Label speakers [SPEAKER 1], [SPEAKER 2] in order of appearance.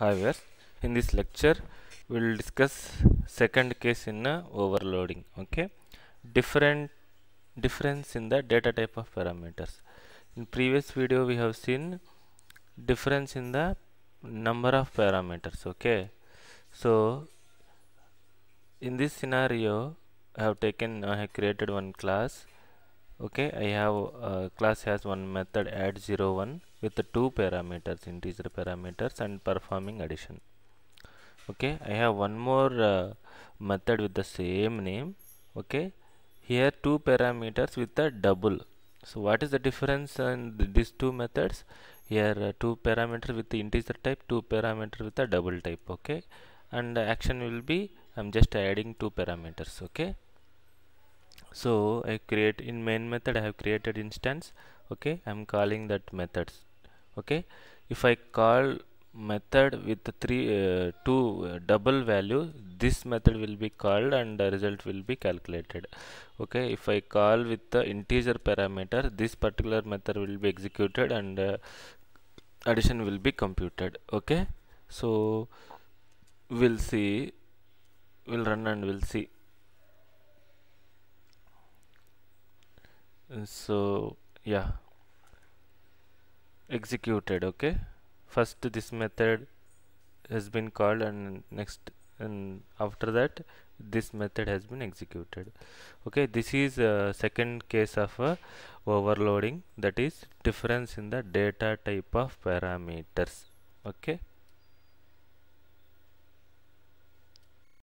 [SPEAKER 1] However, in this lecture we will discuss second case in uh, overloading okay different difference in the data type of parameters in previous video we have seen difference in the number of parameters okay so in this scenario I have taken I have created one class okay I have uh, class has one method add 0 1 with the two parameters integer parameters and performing addition okay I have one more uh, method with the same name okay here two parameters with the double so what is the difference in th these two methods here uh, two parameters with the integer type two parameters with the double type okay and the action will be I'm just adding two parameters okay so I create in main method I have created instance okay I'm calling that methods okay if I call method with three uh, two uh, double value this method will be called and the result will be calculated okay if i call with the integer parameter this particular method will be executed and uh, addition will be computed okay so we'll see we'll run and we'll see so yeah executed okay first this method has been called and next and after that this method has been executed okay this is uh, second case of uh, overloading that is difference in the data type of parameters okay